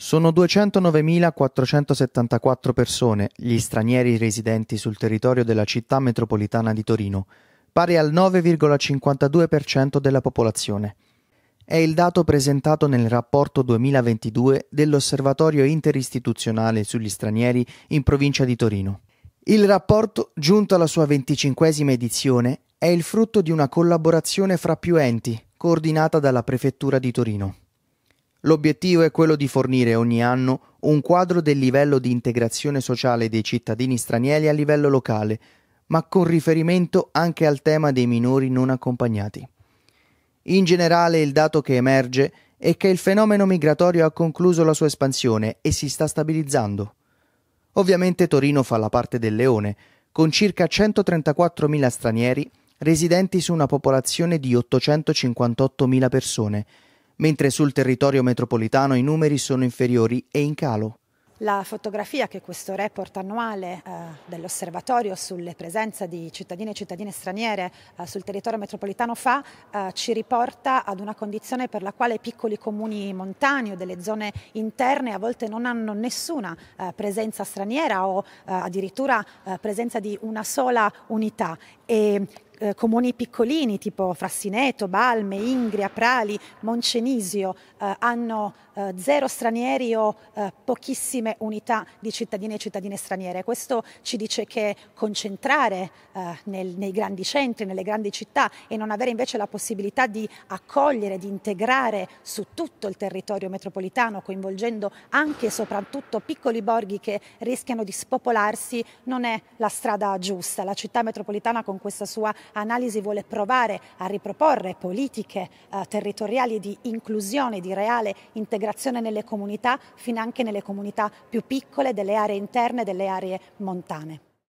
Sono 209.474 persone gli stranieri residenti sul territorio della città metropolitana di Torino, pari al 9,52% della popolazione. È il dato presentato nel rapporto 2022 dell'Osservatorio interistituzionale sugli stranieri in provincia di Torino. Il rapporto, giunto alla sua venticinquesima edizione, è il frutto di una collaborazione fra più enti, coordinata dalla Prefettura di Torino. L'obiettivo è quello di fornire ogni anno un quadro del livello di integrazione sociale dei cittadini stranieri a livello locale, ma con riferimento anche al tema dei minori non accompagnati. In generale il dato che emerge è che il fenomeno migratorio ha concluso la sua espansione e si sta stabilizzando. Ovviamente Torino fa la parte del leone, con circa 134.000 stranieri residenti su una popolazione di 858.000 persone, mentre sul territorio metropolitano i numeri sono inferiori e in calo. La fotografia che questo report annuale eh, dell'osservatorio sulle presenze di cittadini e cittadine straniere eh, sul territorio metropolitano fa eh, ci riporta ad una condizione per la quale i piccoli comuni montani o delle zone interne a volte non hanno nessuna eh, presenza straniera o eh, addirittura eh, presenza di una sola unità e eh, comuni piccolini tipo Frassineto, Balme, Ingria, Prali, Moncenisio eh, hanno eh, zero stranieri o eh, pochissime unità di cittadini e cittadine straniere. Questo ci dice che concentrare eh, nel, nei grandi centri, nelle grandi città e non avere invece la possibilità di accogliere, di integrare su tutto il territorio metropolitano, coinvolgendo anche e soprattutto piccoli borghi che rischiano di spopolarsi, non è la strada giusta. La città metropolitana con questa sua Analisi vuole provare a riproporre politiche eh, territoriali di inclusione, di reale integrazione nelle comunità, fin anche nelle comunità più piccole, delle aree interne, delle aree montane.